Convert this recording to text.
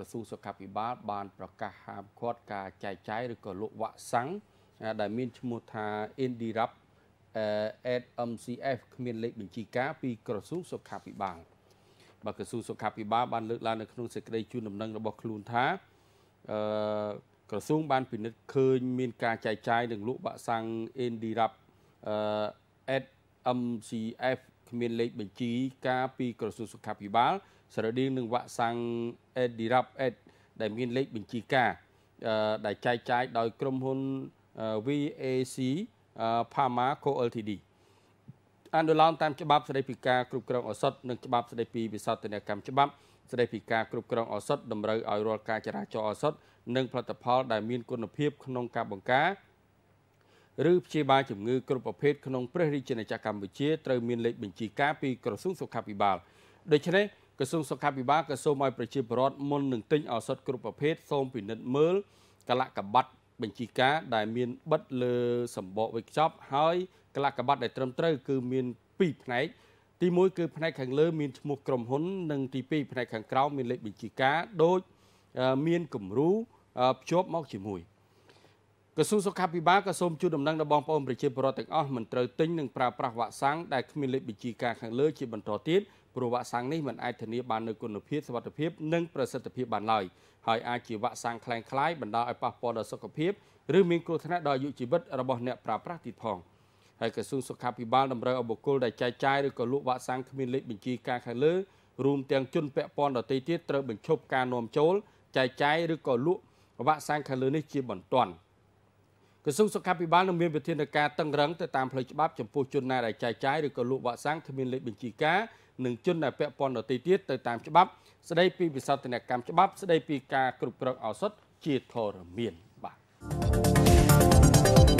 ក្រសួងសុខាភិបាលបានប្រកាសហាមឃាត់ការចែកចាយឬក៏លក់វ៉ាក់សាំងដែលមានឈ្មោះថា Indirap @MCF គ្មានលេខបញ្ជីការពីក្រសួងសុខាភិបាលបើក្រសួងសុខាភិបាលបានលើកឡើងនៅក្នុងសេចក្តីជូនដំណឹងរបស់ខ្លួនថាអឺក្រសួងបានពិនិត្យឃើញមានការចែកចាយនិងលក់វ៉ាក់សាំង Indirap @MCF គ្មានលេខបញ្ជីការពីក្រសួងសុខាភិបាលស្រដៀងនឹងវ៉ាក់សាំង Edirap Ed ដែលមានលេខបញ្ជីការដែលចែកចាយដោយក្រុមហ៊ុន VAC Pharma Co Ltd អនុលោមតាមច្បាប់ស្តីពីការគ្រប់គ្រងឱសថនិងច្បាប់ស្តីពីវិសោធនកម្មច្បាប់ស្តីពីការគ្រប់គ្រងឱសថតម្រូវឲ្យរាល់ការចរាចរឱសថនិងផលិតផល ដែលមានគុណភាពក្នុងការបង្ការឬព្យាបាលជំងឺគ្រប់ប្រភេទក្នុងព្រះរាជាណាចក្រកម្ពុជាត្រូវមានលេខបញ្ជីការពីក្រសួងសុខាភិបាលដូច្នេះក្រសួងសុខាភិបាលក៏សូមឲ្យប្រជាពលរដ្ឋមុននឹងទិញឱសថគ្រប់ប្រភេទសូមពិនិត្យមើលកលក្ខប័ណ្ណបញ្ជីការ ដែលមានបិទលើសម្បកវេចខ្ចប់ហើយកលក្ខប័ណ្ណដែលត្រឹមត្រូវគឺមាន2ផ្នែកទី1គឺផ្នែកខាងលើមានឈ្មោះក្រុមហ៊ុននិងទី2ផ្នែកខាងក្រោមមានលេខបញ្ជីការដូចមានគំរូភ្ជាប់មកជាមួយក្រសួងសុខាភិបាលក៏សូមជូនដំណឹងដល់បងប្អូនប្រជាពលរដ្ឋទាំងអស់មិនត្រូវទិញនិងប្រើប្រាស់វ៉ាក់សាំងដែលគ្មានលេខបញ្ជីការខាងលើជាបន្តទៀតព្រោះវ៉ាក់សាំងនេះមិនអាចធានាបាននូវគុណភាពសុវត្ថិភាពនិងប្រសិទ្ធភាពបានឡើយហើយអាចជាវ៉ាក់សាំងคล้ายៗបណ្ដាលឲ្យប៉ះពាល់ដល់សុខភាពឬមានគ្រោះថ្នាក់ដល់អាយុជីវិត របស់អ្នកប្រើប្រាស់ទៀតផងហើយក្រសួងសុខាភិបាលតម្រូវឲ្យបុគ្គលដែលចែកចាយឬក៏លក់វ៉ាក់សាំងគ្មានលេខបញ្ជីការខាងលើរួមទាំងជនពាក់ព័ន្ធដទៃទៀតត្រូវបញ្ឈប់ការនាំចូលចែកចាយឬក៏លក់វ៉ាក់សាំងខាងលើនេះជាបន្ទាន់។ក្រសួងសុខាភិបាលនឹងមានវិធានការតឹងរឹងទៅតាមផ្លូវច្បាប់ចំពោះជនណាដែលចាយចាយឬក៏លក់វ៉ាក់សាំងគ្មានលេខបញ្ជីការនិងជនដែលពាក់ព័ន្ធដទៃទៀតទៅតាមច្បាប់ ស្ដីពីវិសោធនកម្មច្បាប់ ស្ដីពីការគ្រប់គ្រងឱសថជាធរមានបាទ